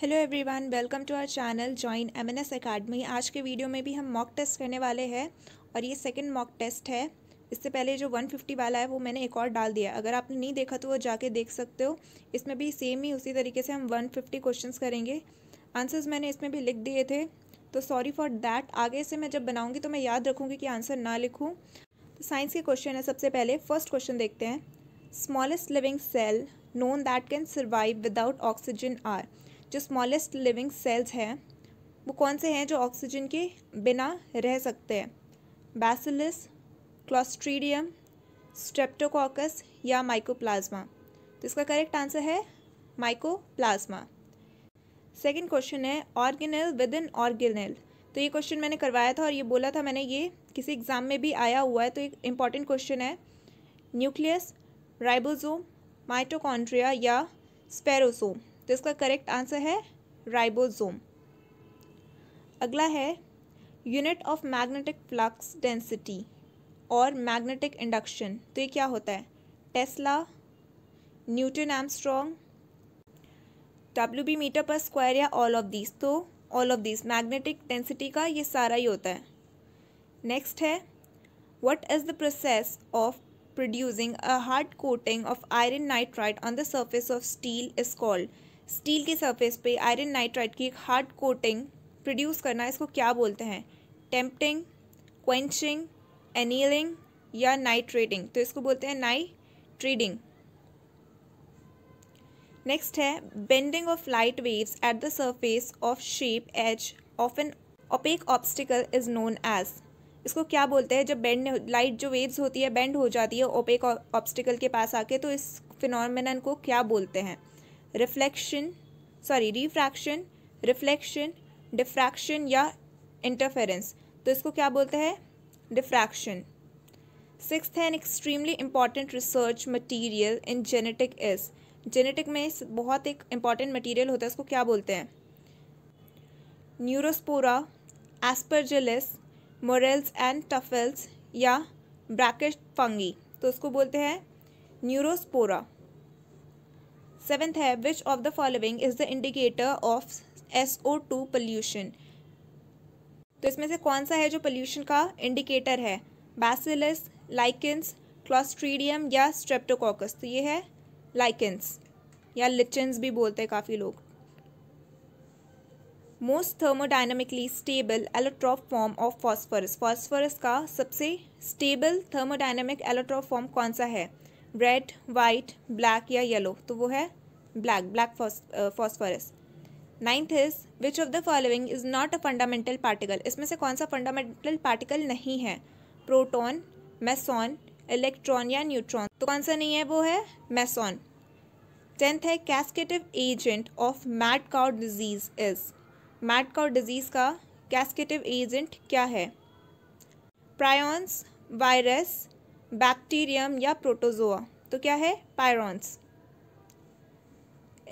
hello everyone welcome to our channel join MNS academy आज के video में भी हम मॉक टेस्ट करने वाले हैं और ये सेकंड मॉक टेस्ट है इससे पहले जो 150 वाला है वो मैंने एक और डाल दिया अगर आपने नहीं देखा तो वो जाके देख सकते हो इसमें भी सेम ही उसी तरीके से हम 150 फिफ्टी क्वेश्चन करेंगे आंसर्स मैंने इसमें भी लिख दिए थे तो सॉरी फॉर दैट आगे से मैं जब बनाऊँगी तो मैं याद रखूँगी कि आंसर ना लिखूँ तो साइंस के क्वेश्चन है सबसे पहले फर्स्ट क्वेश्चन देखते हैं smallest living cell known that can survive without oxygen are जो स्मॉलेस्ट लिविंग सेल्स हैं वो कौन से हैं जो ऑक्सीजन के बिना रह सकते हैं बैसिलस क्लॉस्ट्रीडियम स्ट्रेप्टोकॉकस या माइकोप्लाज्मा तो इसका करेक्ट आंसर है माइकोप्लाज्मा सेकंड क्वेश्चन है ऑर्गेनल विद इन ऑर्गेनल तो ये क्वेश्चन मैंने करवाया था और ये बोला था मैंने ये किसी एग्ज़ाम में भी आया हुआ है तो एक इम्पॉर्टेंट क्वेश्चन है न्यूक्लियस राइबोसोम माइटोकॉन्ड्रिया या स्पेरोसोम तो इसका करेक्ट आंसर है राइबोसोम अगला है unit of magnetic flux density और मैग्नेटिक इंडक्शन तो ये क्या होता है tesla newton angstrom W B metre per square या ऑल ऑफ दीज तो all of these magnetic density का ये सारा ही होता है नेक्स्ट है what is the process of producing a hard coating of iron nitrite on the surface of steel is called steel के सरफेस पे आयरन नाइट्राइड की एक हार्ड कोटिंग प्रोड्यूस करना इसको क्या बोलते हैं टेम्पटिंग क्वेंचिंग एनीलिंग या नाइट्रेडिंग तो इसको बोलते हैं नाइट्रेडिंग नेक्स्ट है bending of light waves at the surface of sharp edge of an opaque obstacle is known as इसको क्या बोलते हैं जब बेंड लाइट जो वेव्स होती है बेंड हो जाती है ओपेक ऑब्स्टिकल के पास आके तो इस फिनमिनन को क्या बोलते हैं reflection sorry refraction reflection diffraction या इंटरफेरेंस तो इसको क्या बोलते हैं डिफ्रैक्शन सिक्स है an extremely important research material in genetic is genetic में बहुत एक इम्पॉर्टेंट मटीरियल होता है इसको क्या बोलते हैं neurospora aspergillus morels and truffles या ब्रैकेट फंगी तो उसको बोलते हैं न्यूरोस्पोरा सेवेंथ है which of the following is the indicator of S O two pollution तो इसमें से कौन सा है जो पोल्यूशन का इंडिकेटर है बैसिलस लाइकेंस क्लॉस्ट्रीडियम या स्ट्रेप्टोकॉकस तो ये है लाइकेंस या लिचन्स भी बोलते हैं काफ़ी लोग most thermodynamically stable allotrope form of phosphorus phosphorus का सबसे स्टेबल थर्मोडाइनमिक एलोट्रॉप फॉर्म कौन सा है रेड वाइट ब्लैक या येलो तो वो है black black phosphorus ninth is which of the following is not a fundamental particle इसमें से कौन सा फंडामेंटल पार्टिकल नहीं है प्रोटॉन मैसॉन इलेक्ट्रॉन या न्यूट्रॉन तो कौन सा नहीं है वो है मैसॉन टेंथ है causative agent of mad cow disease is mad cow disease का कैस्केटिव एजेंट क्या है प्रायॉन्स वायरस बैक्टीरियम या प्रोटोजोआ तो क्या है पायरॉन्स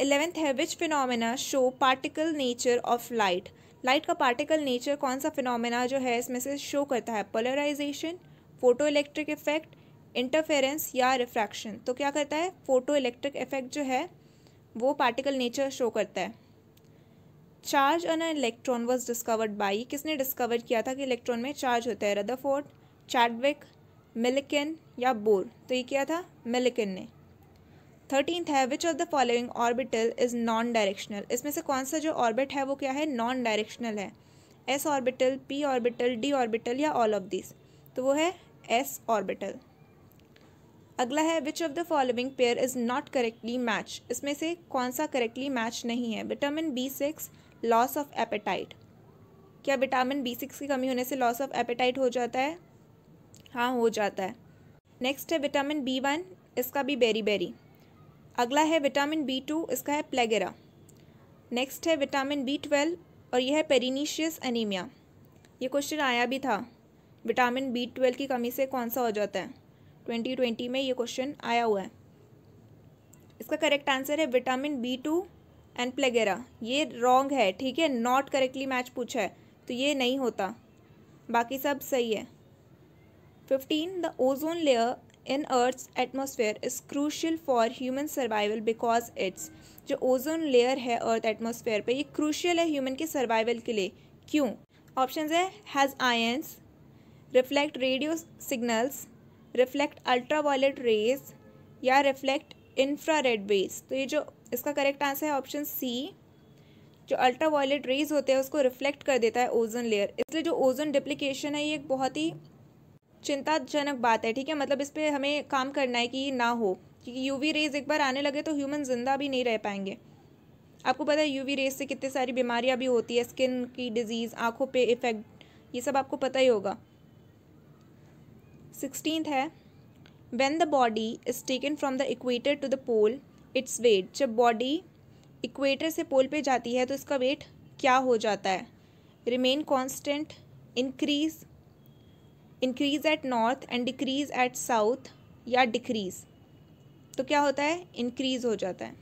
इलेवेंथ है which phenomena show particle nature of light light का पार्टिकल नेचर कौन सा फिनोमेना जो है इसमें से शो करता है polarisation photo electric effect interference या रिफ्रैक्शन तो क्या करता है फोटो इलेक्ट्रिक इफेक्ट जो है वो पार्टिकल नेचर शो करता है charge on electron was discovered by किसने डिस्कवर किया था कि इलेक्ट्रॉन में चार्ज होता है रदरफोर्ड चैडविक मिलिकन या बोर तो ये किया था मिलिकन ने थर्टीनथ है which of the following orbital is non directional इसमें से कौन सा जो ऑर्बिट है वो क्या है नॉन डायरेक्शनल है S orbital P orbital D orbital या ऑल ऑफ दिस तो वो है एस ऑर्बिटल अगला है which of the following pair is not correctly match इसमें से कौन सा करेक्टली मैच नहीं है vitamin B six loss of appetite क्या विटामिन बी सिक्स की कमी होने से लॉस ऑफ एपेटाइट हो जाता है हाँ हो जाता है नेक्स्ट है विटामिन बी वन इसका भी बेरी बेरी अगला है विटामिन बी टू इसका है प्लेगेरा नेक्स्ट है विटामिन बी ट्वेल्व और यह है पेरीनीशियस एनीमिया ये क्वेश्चन आया भी था विटामिन बी ट्वेल्व की कमी से कौन सा हो जाता है ट्वेंटी ट्वेंटी में ये क्वेश्चन आया हुआ है इसका करेक्ट आंसर है vitamin B two and pellagra ये रॉन्ग है ठीक है नॉट करेक्टली मैच पूछा है तो ये नहीं होता बाकी सब सही है fifteen the ozone layer in earth atmosphere is crucial for human survival because it's जो ओजोन लेयर है अर्थ एटमोसफेयर पर यह क्रूशियल है ह्यूमन के सर्वाइवल के लिए क्यों ऑप्शन है has ions reflect radio signals reflect ultraviolet rays या रिफ्लेक्ट इंफ्रा रेड बेस तो ये जो इसका करेक्ट आंसर है ऑप्शन सी जो अल्ट्रा वायलेट रेज होते हैं उसको रिफ्लेक्ट कर देता है ओजोन लेयर इसलिए जो ओजोन डिप्लीकेशन है ये एक बहुत ही चिंताजनक बात है ठीक है मतलब इस पर हमें काम करना है कि ये ना हो क्योंकि यूवी रेज एक बार आने लगे तो ह्यूमन जिंदा भी नहीं रह पाएंगे आपको पता है यूवी रेज से कितनी सारी बीमारियां भी होती है स्किन की डिजीज़ आंखों पे इफ़ेक्ट ये सब आपको पता ही होगा सिक्सटीन है when the body is taken from the equator to the pole it's weight जब बॉडी इक्वेटर से पोल पे जाती है तो इसका वेट क्या हो जाता है remain constant increase increase at north and decrease at south या डिक्रीज़ तो क्या होता है इंक्रीज़ हो जाता है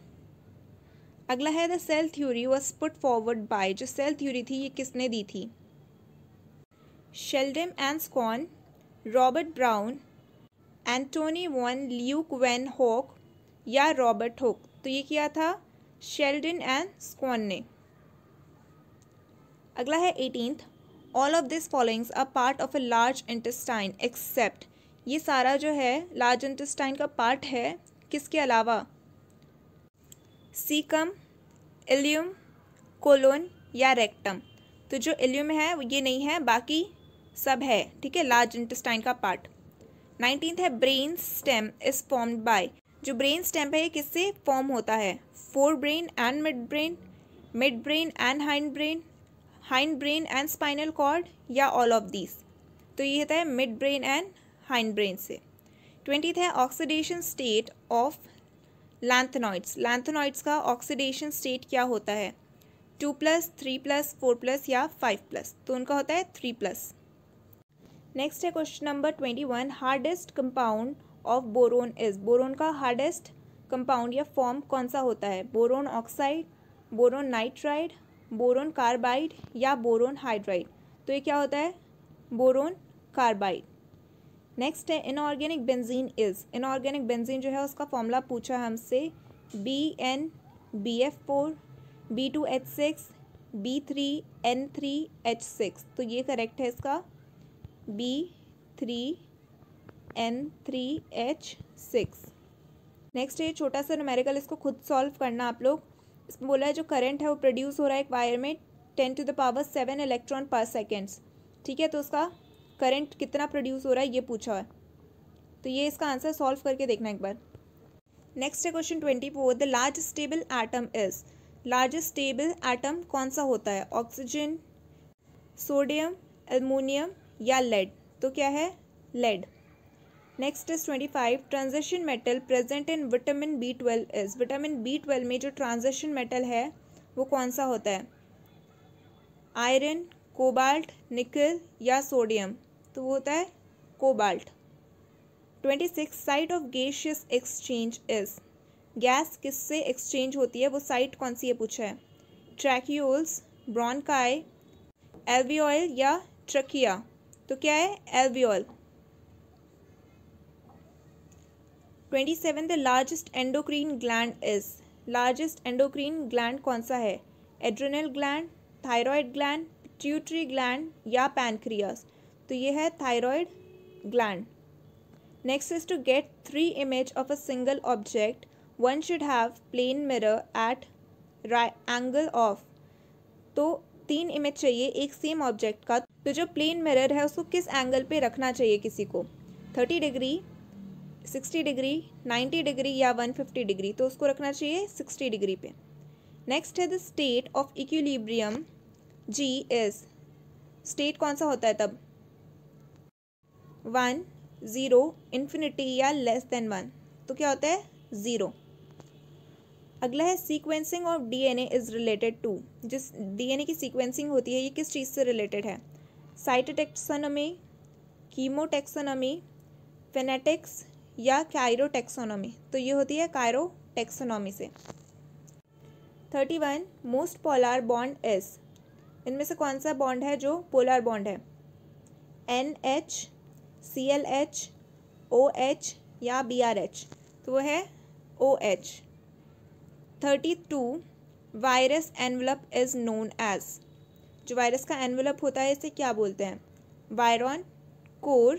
अगला है the cell theory was put forward by जो सेल थ्योरी थी ये किसने दी थी Schleiden and Schwann Robert Brown Antonie van Leeuwenhoek या रॉबर्ट होक तो ये किया था शेल्डन एंड स्कॉन ने अगला है eighteenth all of this followings a part of a large intestine except ये सारा जो है लार्ज इंटेस्टाइन का पार्ट है किसके अलावा सीकम एल्यूम कोलोन या रेक्टम तो जो एल्यूम है ये नहीं है बाकी सब है ठीक है लार्ज इंटेस्टाइन का पार्ट नाइनटीन है brain stem is form by जो ब्रेन स्टेम है ये किससे फॉर्म होता है forebrain and midbrain midbrain and hindbrain hindbrain and spinal cord या ऑल ऑफ दिस तो ये होता है midbrain and hindbrain से ट्वेंटी है oxidation state of lanthanoids lanthanoids का ऑक्सीडेशन स्टेट क्या होता है two plus three plus four plus या फाइव प्लस तो उनका होता है थ्री प्लस नेक्स्ट है question number twenty one hardest compound of boron is boron का हार्डेस्ट कंपाउंड या फॉर्म कौन सा होता है boron oxide boron nitride boron carbide या बोरोन हाइड्राइड तो ये क्या होता है बोरोन कार्बाइड नेक्स्ट है inorganic benzene is inorganic benzene जो है उसका फॉर्मूला पूछा है हमसे B N B F four B two H six B three N three H six तो ये करेक्ट है इसका B three N three H six next ये छोटा सा नोमेरिकल इसको खुद सॉल्व करना आप लोग इसमें बोला है जो करंट है वो प्रोड्यूस हो रहा है एक वायर में ten to the power seven electron पर सेकेंड्स ठीक है तो उसका करंट कितना प्रोड्यूस हो रहा है ये पूछा है तो ये इसका आंसर सॉल्व करके देखना एक बार नेक्स्ट है question twenty four the large stable atom is largest stable atom कौन सा होता है ऑक्सीजन सोडियम एलमोनियम या लेड तो क्या है lead next is twenty five transition metal present in vitamin B twelve is vitamin B twelve में जो ट्रांजेशन मेटल है वो कौन सा होता है आयरन कोबाल्ट निकल या सोडियम तो वो होता है cobalt twenty six site of gaseous exchange is gas किससे एक्सचेंज होती है वो साइट कौन सी है पूछा है ट्रैक्यूल्स ब्रॉनकाई ऑयल या ट्रकिया तो क्या है alveoli twenty seven the largest endocrine gland is largest endocrine gland कौन सा है adrenal gland thyroid gland pituitary gland या पैनक्रियास तो ये है thyroid gland next is to get three image of a single object one should have plane mirror at angle of तो तीन image चाहिए एक सेम ऑब्जेक्ट का तो जो प्लेन मिरर है उसको किस एंगल पे रखना चाहिए किसी को थर्टी डिग्री 60 डिग्री 90 डिग्री या 150 डिग्री तो उसको रखना चाहिए 60 डिग्री पे नेक्स्ट है the state of equilibrium G is state कौन सा होता है तब वन ज़ीरो इन्फिनिटी या लेस देन वन तो क्या होता है ज़ीरो अगला है sequencing of DNA is related to जिस डीएनए की सीक्वेंसिंग होती है ये किस चीज़ से रिलेटेड है साइटोटेक्सनमी कीमोटेक्सनमी फेनेटिक्स या कायरो टेक्सोनॉमी तो ये होती है कायरो टेक्सोनॉमी से thirty one most polar bond is इनमें से कौन सा बॉन्ड है जो पोलार बॉन्ड है N H C L H O H या बी आर एच तो वो है O H thirty two virus envelope is known as जो वायरस का एनवलप होता है इसे क्या बोलते हैं वायरॉन कोर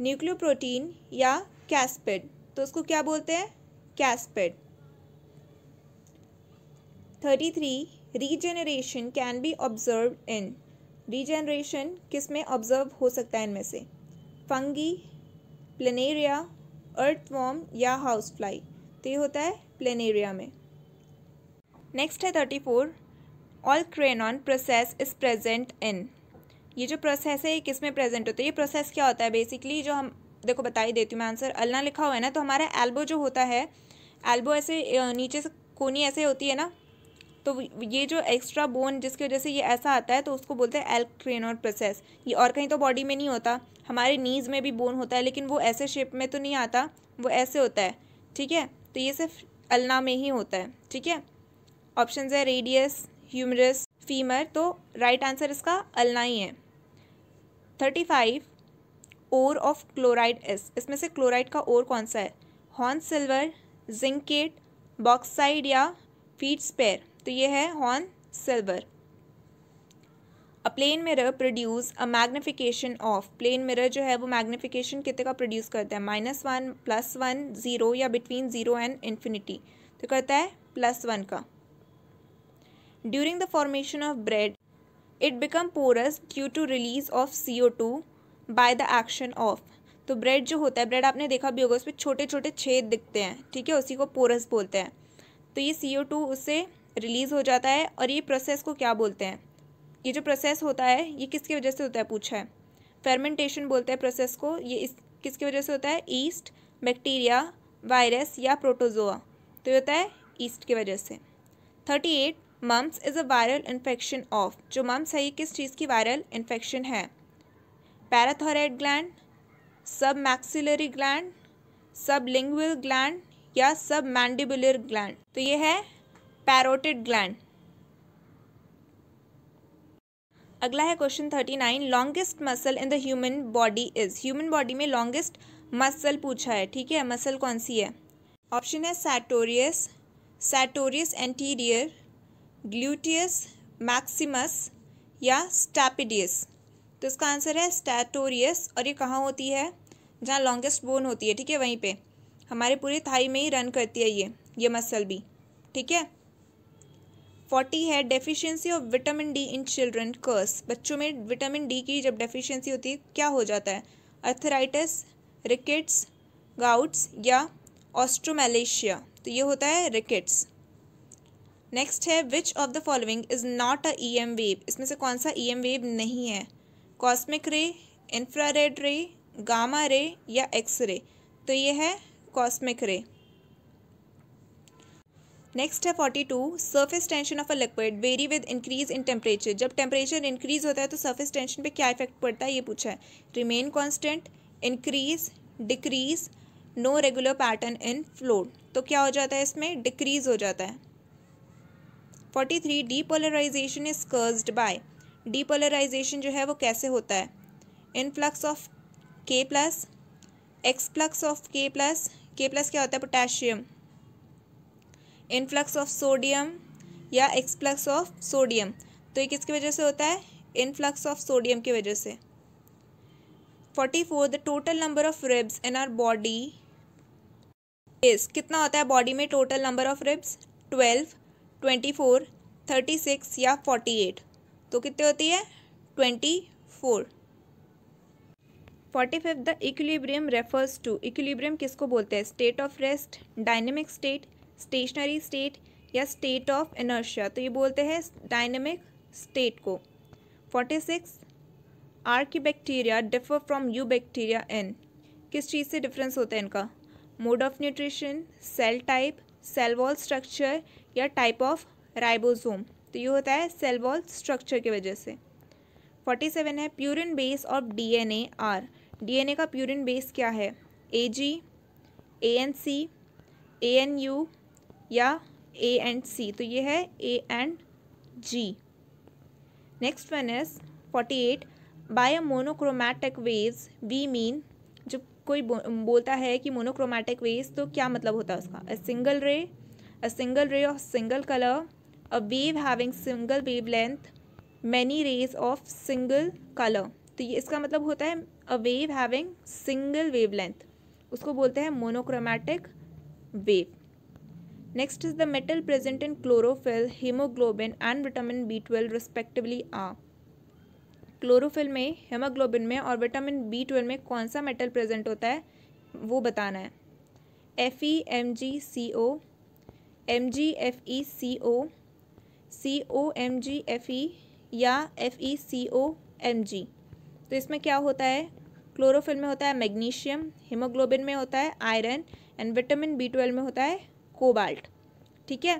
न्यूक्लियोप्रोटीन या कैस्पेड तो उसको क्या बोलते हैं capsid thirty three regeneration can be observe in regeneration किस में ऑब्जर्व हो सकता है इनमें से फंगी प्लेनेरिया अर्थ अर्थवॉर्म या हाउस फ्लाई तो ये होता है प्लेनेरिया में नेक्स्ट है thirty four olecranon process is present in ये जो प्रोसेस है ये किस में प्रेजेंट होता है ये प्रोसेस क्या होता है बेसिकली जो हम देखो बता ही देती हूँ मैं आंसर अलना लिखा हुआ है ना तो हमारा एल्बो जो होता है एल्बो ऐसे नीचे से कोनी ऐसे होती है ना तो ये जो एक्स्ट्रा बोन जिसकी वजह से ये ऐसा आता है तो उसको बोलते हैं एल्क्रेनोर प्रोसेस ये और कहीं तो बॉडी में नहीं होता हमारे नीज़ में भी बोन होता है लेकिन वो ऐसे शेप में तो नहीं आता वो ऐसे होता है ठीक है तो ये सिर्फ अलना में ही होता है ठीक है ऑप्शन है रेडियस ह्यूमरस फीमर तो राइट आंसर इसका अलना ही है thirty five ore of chloride is इसमें से क्लोराइड का ओर कौन सा है हॉर्न सिल्वर जिंकेट बॉक्साइड या फीट स्पेयर तो ये है horn silver a plane mirror produce a magnification of plane mirror जो है वो मैग्निफिकेशन कितने का प्रोड्यूस करता है minus one plus one zero या बिटवीन ज़ीरो एंड इन्फिनिटी तो करता है प्लस वन का during the formation of bread it become porous due to release of C O two by the action of तो bread जो होता है bread आपने देखा भी होगा उस पर छोटे छोटे छेद दिखते हैं ठीक है उसी को पोरस बोलते हैं तो ये सी ओ टू उससे रिलीज़ हो जाता है और ये प्रोसेस को क्या बोलते हैं ये जो प्रोसेस होता है ये किसकी वजह से होता है पूछा है फर्मेंटेशन बोलते हैं प्रोसेस को ये इस किसकी वजह से होता है ईस्ट बैक्टीरिया वायरस या प्रोटोजोआ तो ये होता है ईस्ट की वजह से thirty eight mumps is a viral infection of जो मम्स है ये किस चीज़ की वायरल इन्फेक्शन है parathyroid gland submaxillary gland sublingual gland या सब मैंडिबुलर ग्लैंड तो ये है पैरोटिड ग्लैंड अगला है question thirty nine longest muscle in the human body is human body में लॉन्गेस्ट मसल पूछा है ठीक है मसल कौन सी है ऑप्शन है sartorius sartorius anterior gluteus maximus या स्टैपिडियस तो इसका आंसर है स्टैटोरियस और ये कहाँ होती है जहाँ लॉन्गेस्ट बोन होती है ठीक है वहीं पे हमारे पूरे थाई में ही रन करती है ये ये मसल भी ठीक है फोर्टी है deficiency of vitamin D in children causes बच्चों में विटामिन डी की जब डेफिशिएंसी होती है क्या हो जाता है अर्थराइटिस रिकेट्स गाउट्स या ऑस्ट्रोमेलेशिया तो ये होता है रिकेट्स नेक्स्ट है which of the following is not a E M wave इसमें से कौन सा ई एम वेव नहीं है कॉस्मिक रे इंफ्रारेड रे गामा रे या एक्स रे तो ये है कॉस्मिक रे नेक्स्ट है forty two surface tension of a liquid vary with increase in temperature जब टेम्परेचर इंक्रीज होता है तो सर्फेस टेंशन पे क्या इफेक्ट पड़ता है ये पूछा है remain constant increase decrease no regular pattern in flow तो क्या हो जाता है इसमें डिक्रीज हो जाता है forty three depolarization is caused by depolarization जो है वो कैसे होता है influx of K plus efflux of K plus K plus क्या होता है पोटेशियम इनफ्लक्स ऑफ सोडियम या एक्सफ्लक्स ऑफ सोडियम तो ये किसकी वजह से होता है इनफ्लक्स ऑफ सोडियम की वजह से forty four the total number of ribs in our body is कितना होता है बॉडी में total number of ribs twelve twenty four thirty six या फोर्टी एट तो कितनी होती है twenty four forty fifth the equilibrium refers to equilibrium किसको बोलते हैं state of rest dynamic state stationary state या स्टेट ऑफ एनर्शिया तो ये बोलते हैं डायनेमिक स्टेट को फोर्टी सिक्स आर की bacteria differ from eubacteria in किस चीज़ से डिफरेंस होता है इनका mode of nutrition cell type cell wall structure या टाइप ऑफ राइबोसोम तो ये होता है सेल वॉल स्ट्रक्चर की वजह से फोर्टी सेवन है purine base of D N A are D N A का प्यूरिन बेस क्या है A G A N C A N U या ए एंड सी तो ये है A and G next one is forty eight by a monochromatic wave we mean जब कोई बो, बोलता है कि मोनोक्रोमैटिक वेज तो क्या मतलब होता है उसका a single ray a single ray of single colour a wave having single wavelength many rays of single colour तो ये इसका मतलब होता है a wave having single wavelength उसको बोलते हैं monochromatic wave next is the metal present in chlorophyll haemoglobin and vitamin B twelve respectively आ क्लोरोफिल में हेमोग्लोबिन में और विटामिन बी ट्वेल्व में कौन सा मेटल प्रेजेंट होता है वो बताना है F E M G C O M G F E C O C O M G F E या F E C O M जी तो इसमें क्या होता है क्लोरोफिल में होता है मैग्नीशियम हीमोग्लोबिन में होता है iron and vitamin B twelve में होता है कोबाल्ट ठीक है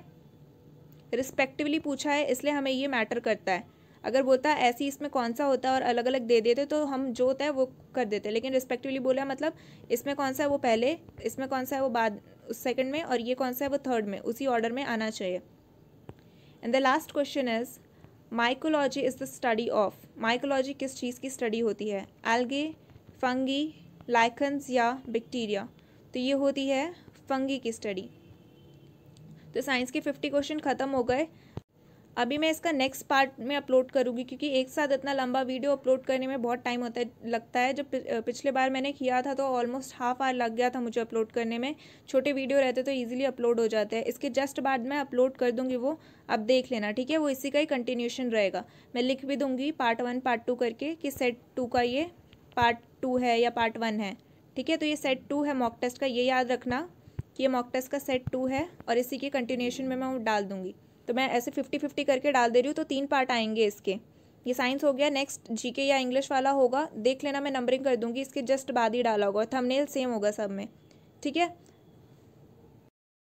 रिस्पेक्टिवली पूछा है इसलिए हमें ये मैटर करता है अगर बोलता है ऐसी इसमें कौन सा होता है और अलग अलग दे देते तो हम जो होता है वो कर देते लेकिन रिस्पेक्टिवली बोला मतलब इसमें कौन सा है वो पहले इसमें कौन सा है वो बाद उस सेकंड में और ये कौन सा है वो थर्ड में उसी ऑर्डर में आना चाहिए and the last question is mycology is the study of mycology किस चीज़ की स्टडी होती है एल्गे फंगी लाइकन्स या बैक्टीरिया तो ये होती है फंगी की स्टडी तो साइंस के फिफ्टी क्वेश्चन ख़त्म हो गए अभी मैं इसका नेक्स्ट पार्ट में अपलोड करूँगी क्योंकि एक साथ इतना लंबा वीडियो अपलोड करने में बहुत टाइम होता है लगता है जब पिछले बार मैंने किया था तो ऑलमोस्ट हाफ आवर लग गया था मुझे अपलोड करने में छोटे वीडियो रहते तो ईजिली अपलोड हो जाते हैं इसके जस्ट बाद मैं अपलोड कर दूँगी वो अब देख लेना ठीक है वो इसी का ही कंटिन्यूशन रहेगा मैं लिख भी दूँगी पार्ट वन पार्ट टू करके कि सेट टू का ये पार्ट टू है या पार्ट वन है ठीक है तो ये सेट टू है मॉक टेस्ट का ये याद रखना कि ये मॉक टेस्ट का सेट टू है और इसी के कंटिन्यूशन में मैं वो डाल दूँगी तो मैं ऐसे फिफ्टी फिफ्टी करके डाल दे रही हूँ तो तीन पार्ट आएंगे इसके ये साइंस हो गया नेक्स्ट जीके या इंग्लिश वाला होगा देख लेना मैं नंबरिंग कर दूंगी इसके जस्ट बाद ही डाला होगा थंबनेल सेम होगा सब में ठीक है